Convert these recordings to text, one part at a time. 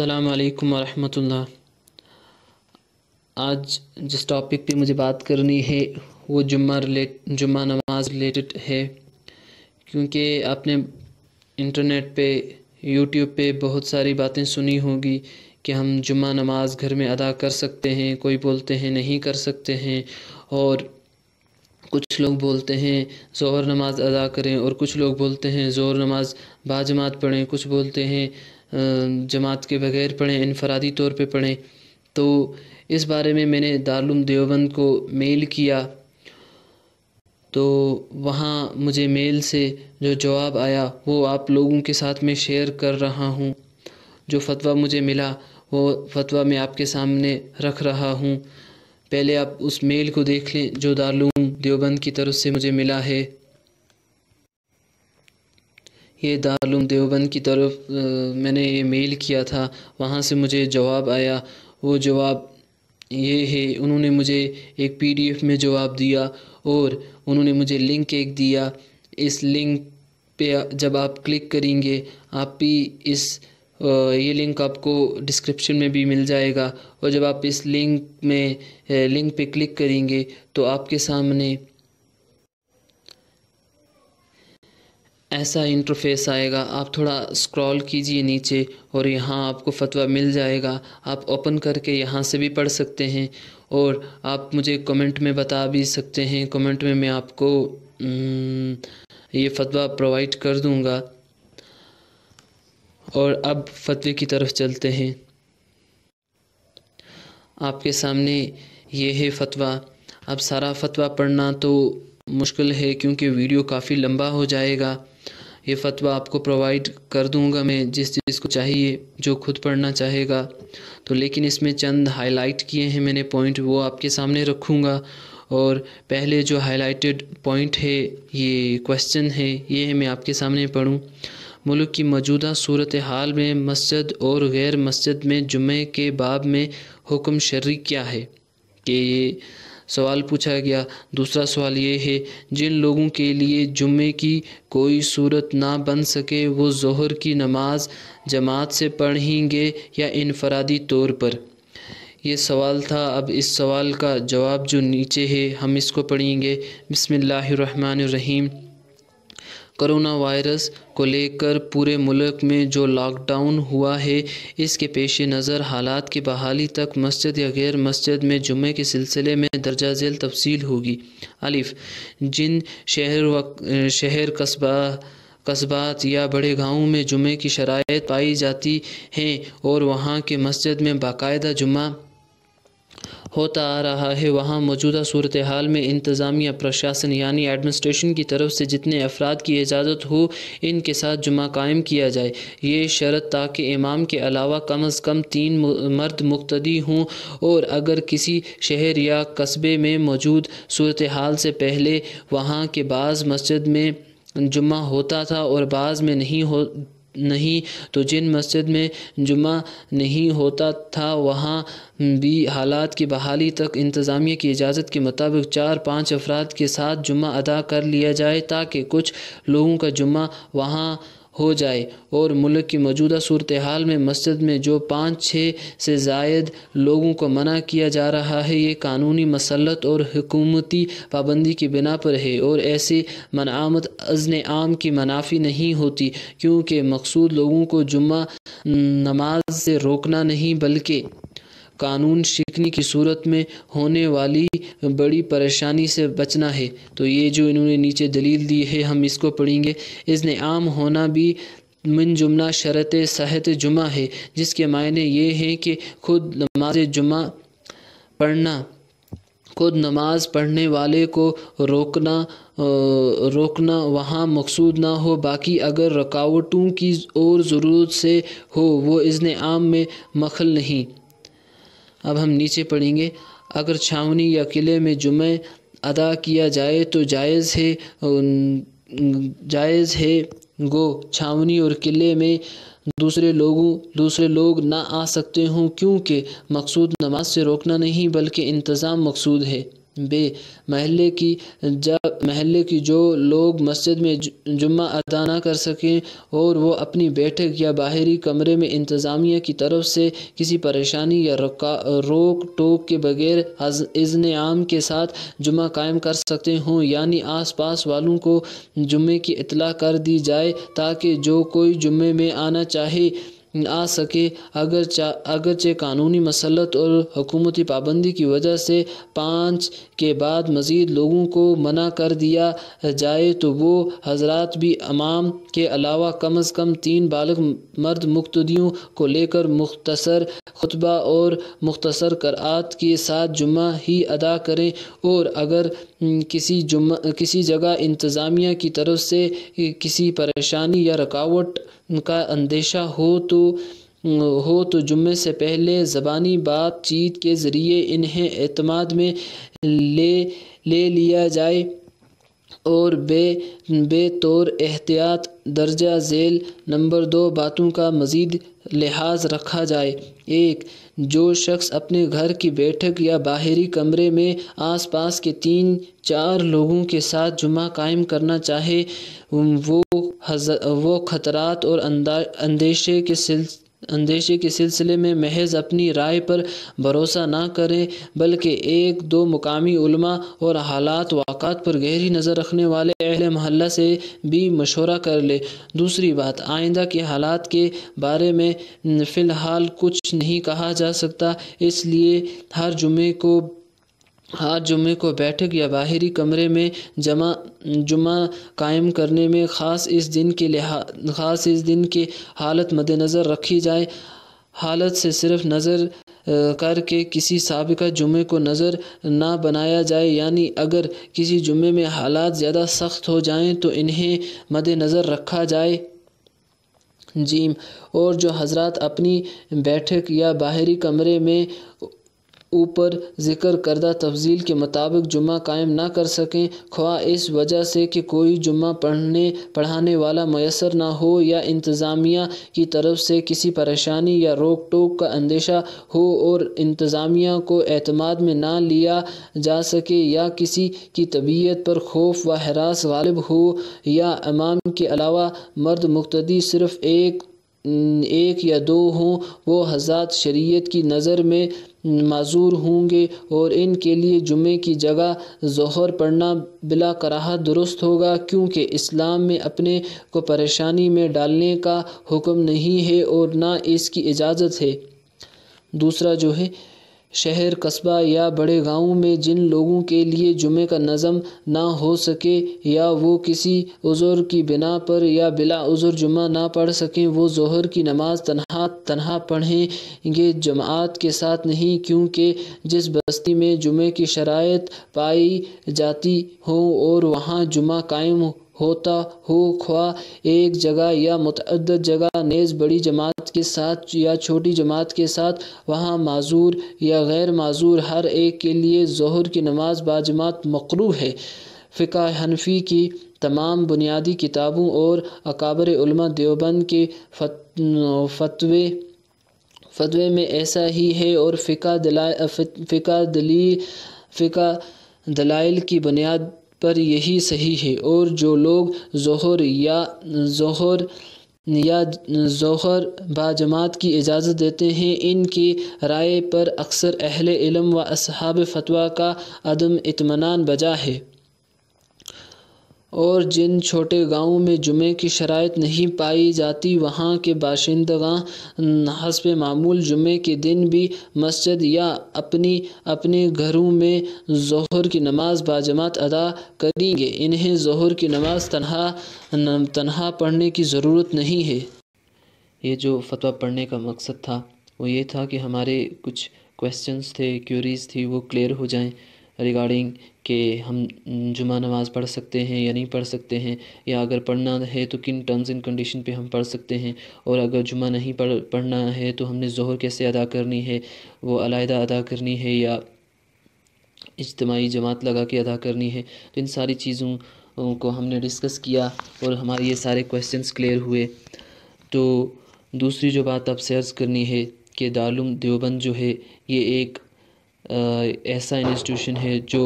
अल्लाम वरहमतुल्ला आज जिस टॉपिक पे मुझे बात करनी है वो जुम्मा रिलेट जुम्मा नमाज़ रिलेटेड है क्योंकि आपने इंटरनेट पे यूट्यूब पे बहुत सारी बातें सुनी होंगी कि हम जुम्मा नमाज़ घर में अदा कर सकते हैं कोई बोलते हैं नहीं कर सकते हैं और कुछ लोग बोलते हैं ज़ोहर नमाज़ अदा करें और कुछ लोग बोलते हैं ज़ोहर नमाज़ बाजमात पढ़ें कुछ बोलते हैं जमात के बग़ैर पढ़ें इनफरादी तौर पे पढ़ें तो इस बारे में मैंने दारुल देवबंद को मेल किया तो वहाँ मुझे मेल से जो जवाब आया वो आप लोगों के साथ में शेयर कर रहा हूँ जो फतवा मुझे मिला वो फतवा मैं आपके सामने रख रहा हूँ पहले आप उस मेल को देख लें जो दारुल देवबंद की तरफ से मुझे मिला है ये दारुम देवबंद की तरफ मैंने ये मेल किया था वहाँ से मुझे जवाब आया वो जवाब ये है उन्होंने मुझे एक पीडीएफ में जवाब दिया और उन्होंने मुझे लिंक एक दिया इस लिंक पे जब आप क्लिक करेंगे आप भी इस ये लिंक आपको डिस्क्रिप्शन में भी मिल जाएगा और जब आप इस लिंक में लिंक पे क्लिक करेंगे तो आपके सामने ऐसा इंटरफेस आएगा आप थोड़ा स्क्रॉल कीजिए नीचे और यहाँ आपको फतवा मिल जाएगा आप ओपन करके यहाँ से भी पढ़ सकते हैं और आप मुझे कमेंट में बता भी सकते हैं कमेंट में मैं आपको ये फतवा प्रोवाइड कर दूँगा और अब फतवे की तरफ चलते हैं आपके सामने ये है फतवा अब सारा फतवा पढ़ना तो मुश्किल है क्योंकि वीडियो काफ़ी लंबा हो जाएगा ये फ़तवा आपको प्रोवाइड कर दूंगा मैं जिस चीज़ को चाहिए जो खुद पढ़ना चाहेगा तो लेकिन इसमें चंद हाईलाइट किए हैं मैंने पॉइंट वो आपके सामने रखूँगा और पहले जो हाईलाइटेड पॉइंट है ये क्वेश्चन है ये मैं आपके सामने पढ़ूँ मुल्क की मौजूदा सूरत हाल में मस्जिद और गैर मस्जिद में जुमे के बाब में हुक्म शर्री क्या है कि सवाल पूछा गया दूसरा सवाल ये है जिन लोगों के लिए जुम्मे की कोई सूरत ना बन सके वो जहर की नमाज जमात से पढ़ेंगे या इनफरादी तौर पर ये सवाल था अब इस सवाल का जवाब जो नीचे है हम इसको पढ़ेंगे बसमिल्लर रहीम कोरोना वायरस को लेकर पूरे मुल्क में जो लॉकडाउन हुआ है इसके पेश नज़र हालात की बहाली तक मस्जिद या गैर मस्जिद में जुमे के सिलसिले में दर्जा झेल तफसील होगी अलिफ जिन शहर व शहर कस्बा कस्बात या बड़े गाँव में जुमे की शराय पाई जाती हैं और वहाँ के मस्जिद में बाकायदा जुमा होता आ रहा है वहाँ मौजूदा सूरत हाल में इंतज़ामिया प्रशासन यानी एडमिनिस्ट्रेशन की तरफ से जितने अफराद की इजाज़त हो इनके साथ जुमा कायम किया जाए ये शरत ताकि इमाम के अलावा कम अज़ कम तीन मर्द मुक्तदी हों और अगर किसी शहर या कस्बे में मौजूद सूरत हाल से पहले वहाँ के बाज़ मस्जिद में जुमा होता था और बाज़ में नहीं हो नहीं तो जिन मस्जिद में जुमा नहीं होता था वहाँ भी हालात की बहाली तक इंतज़ामिया की इजाज़त के मुताबिक चार पाँच अफराद के साथ जुमा अदा कर लिया जाए ताकि कुछ लोगों का जुमा वहाँ हो जाए और मुल्क की मौजूदा सूरत हाल में मस्जिद में जो पाँच छः से जायद लोगों को मना किया जा रहा है ये कानूनी मसलत और हुकूमती पाबंदी की बिना पर है और ऐसे मनामत अजन आम की मनाफी नहीं होती क्योंकि मकसूद लोगों को जुम्मा नमाज से रोकना नहीं बल्कि कानून सीखने की सूरत में होने वाली बड़ी परेशानी से बचना है तो ये जो इन्होंने नीचे दलील दी है हम इसको पढ़ेंगे इसने आम होना भी मन जुमला शरत सहत जुमा है जिसके मायने ये हैं कि खुद नमाज जुमा पढ़ना खुद नमाज पढ़ने वाले को रोकना रोकना वहाँ मकसूद ना हो बाकी अगर रुकावटों की और ज़रूरत से हो वो इज़न आम में मखल नहीं अब हम नीचे पढ़ेंगे अगर छावनी या किले में जुमे अदा किया जाए तो जायज़ है जायज़ है गो छावनी और किले में दूसरे लोगों दूसरे लोग ना आ सकते हों क्योंकि मकसूद नमाज से रोकना नहीं बल्कि इंतज़ाम मकसूद है बे महल्ले की जब महल्ले की जो लोग मस्जिद में जुम्मा अदा ना कर सकें और वो अपनी बैठक या बाहरी कमरे में इंतज़ामिया की तरफ से किसी परेशानी या रुका रोक टोक के बगैर इज़न आम के साथ जुम्मा कायम कर सकते हों यानी आस पास वालों को जुम्मे की इतला कर दी जाए ताकि जो कोई जुम्मे में आना चाहे आ सके अगर अगरचे कानूनी मसलत और हुकूमती पाबंदी की वजह से पाँच के बाद मज़ीद लोगों को मना कर दिया जाए तो वो हजरात भी अमाम के अलावा कम अज़ कम तीन बालक मर्द मुखदियों को लेकर मुख्तसर खुतबा और मुख्तसर करात के साथ जुम्मा ही अदा करें और अगर किसी जुम्मा किसी जगह इंतज़ामिया की तरफ से किसी परेशानी या रुकावट का अंदेशा हो तो हो तो जुम्मे से पहले ज़बानी बातचीत के ज़रिए इन्हें अतमाद में ले ले लिया जाए और बे बेतौर एहतियात दर्जा झेल नंबर दो बातों का मज़ीद लिहाज रखा जाए एक जो शख्स अपने घर की बैठक या बाहरी कमरे में आसपास के तीन चार लोगों के साथ जुमा कायम करना चाहे वो वो ख़तरात और अंदेशे के सिल अंदेशे के सिलसिले में महज अपनी राय पर भरोसा ना करें बल्कि एक दो मुकामी उलमा और हालात वाक़ात पर गहरी नज़र रखने वाले अहल महल्ला से भी मशवरा कर ले दूसरी बात आइंदा के हालात के बारे में फ़िलहाल कुछ नहीं कहा जा सकता इसलिए हर जुमे को हर जुमे को बैठक या बाहरी कमरे में जमा जुमा कायम करने में ख़ास इस दिन के लिहा ख़ास इस दिन के हालत मद्दनज़र रखी जाए हालत से सिर्फ नज़र करके किसी सबका जुमे को नज़र ना बनाया जाए यानी अगर किसी जुमे में हालात ज़्यादा सख्त हो जाएं तो इन्हें मद्दनज़र रखा जाए जीम और जो हजरत अपनी बैठक या बाहरी कमरे में ऊपर जिक्र करदा तफजील के मुताबिक जुमा कायम ना कर सकें ख्वा इस वजह से कि कोई जुमा पढ़ने पढ़ाने वाला मैसर ना हो या इंतज़ामिया की तरफ से किसी परेशानी या रोक टोक का अंदेशा हो और इंतज़ामिया को अतमाद में ना लिया जा सके या किसी की तबीयत पर खौफ व हरास गालिब हो या इमाम के अलावा मर्द मुक्तदी सिर्फ़ एक एक या दो हों वो हजरात शरीयत की नज़र में माजूर होंगे और इनके लिए जुमे की जगह जहर पढ़ना बिला कराह दुरुस्त होगा क्योंकि इस्लाम में अपने को परेशानी में डालने का हुक्म नहीं है और ना इसकी इजाज़त है दूसरा जो है शहर कस्बा या बड़े गांव में जिन लोगों के लिए जुमे का नज़म ना हो सके या वो किसी उज़र की बिना पर या बिला उज़र जुमा ना पढ़ सकें वो जहर की नमाज तनहा तनहा पढ़ेंगे जमात के साथ नहीं क्योंकि जिस बस्ती में जुमे की शराय पाई जाती हो और वहाँ जुमा कायम होता हो ख्वा एक जगह या मतद जगह नेज बड़ी जमात के साथ या छोटी जमात के साथ वहाँ माजूर या गैर माजूर हर एक के लिए जहर की नमाज बाजमात मकरू है फ़िका हनफी की तमाम बुनियादी किताबों और अकाबर देवबंद के फतवे फतवे में ऐसा ही है और फ़िका दला फ़िका दली फ़िका दलाइल की बुनियाद पर यही सही है और जो लोग जहर या जहर या जहर बाजमात की इजाज़त देते हैं इनकी राय पर अक्सर अहल इलम व अहब फतवा का अदम इतमान बजा है और जिन छोटे गांवों में जुमे की शराइत नहीं पाई जाती वहां के बाशिंदगा हसब मामूल जुमे के दिन भी मस्जिद या अपनी अपने घरों में जहर की नमाज बाजमात अदा करेंगे इन्हें जहर की नमाज तनहा तनहा पढ़ने की ज़रूरत नहीं है ये जो फतवा पढ़ने का मकसद था वो ये था कि हमारे कुछ क्वेश्चंस थे क्यूरीज थी वो क्लियर हो जाएं रिगार्डिंग कि हम जुमा नमाज़ पढ़ सकते हैं या नहीं पढ़ सकते हैं या अगर पढ़ना है तो किन टर्म्स एंड कंडीशन पे हम पढ़ सकते हैं और अगर जुमा नहीं पढ़ पढ़ना है तो हमने जहर कैसे अदा करनी है वो अलहदा अदा करनी है या इज्तमाही जमात लगा के अदा करनी है तो इन सारी चीज़ों को हमने डिस्कस किया और हमारे ये सारे क्वेश्चन क्लियर हुए तो दूसरी जो बात आपसे अर्ज़ करनी है कि दारुम देवबंद जो है ये एक ऐसा इंस्टीट्यूशन है जो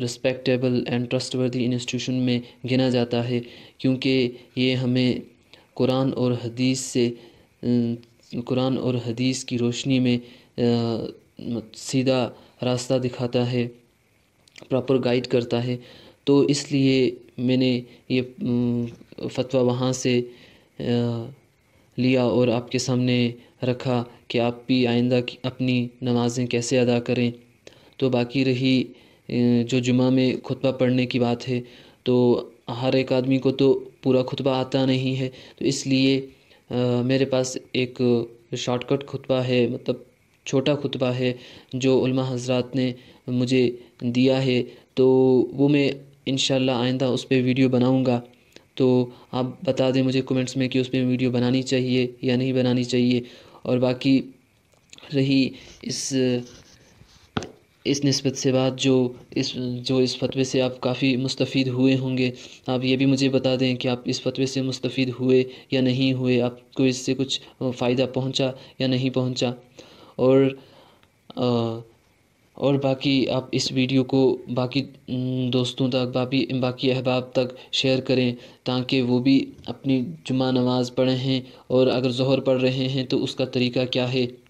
रिस्पेक्टेबल एंड ट्रस्टवर्दी इंस्टीट्यूशन में गिना जाता है क्योंकि ये हमें कुरान और हदीस से कुरान और हदीस की रोशनी में सीधा रास्ता दिखाता है प्रॉपर गाइड करता है तो इसलिए मैंने ये फ़तवा वहाँ से लिया और आपके सामने रखा कि आप भी आइंदा अपनी नमाज़ें कैसे अदा करें तो बाकी रही जो जुमा में खुतबा पढ़ने की बात है तो हर एक आदमी को तो पूरा खुतबा आता नहीं है तो इसलिए आ, मेरे पास एक शॉर्टकट खुतबा है मतलब छोटा खुतबा है जो उल्मा हजरात ने मुझे दिया है तो वो मैं इन आइंदा उस पर वीडियो बनाऊँगा तो आप बता दें मुझे कमेंट्स में कि उस पर वीडियो बनानी चाहिए या नहीं बनानी चाहिए और बाकी रही इस इस नस्बत से बात जो इस जो इस फतवे से आप काफ़ी मुस्तफ़ हुए होंगे आप ये भी मुझे बता दें कि आप इस फतवे से मुस्तफ़ हुए या नहीं हुए आपको इससे कुछ फ़ायदा पहुंचा या नहीं पहुंचा और आ, और बाकी आप इस वीडियो को बाकी दोस्तों तक बाकी बाकी अहबाब तक शेयर करें ताकि वो भी अपनी जुमा नमाज़ पढ़े हैं और अगर जहर पढ़ रहे हैं तो उसका तरीका क्या है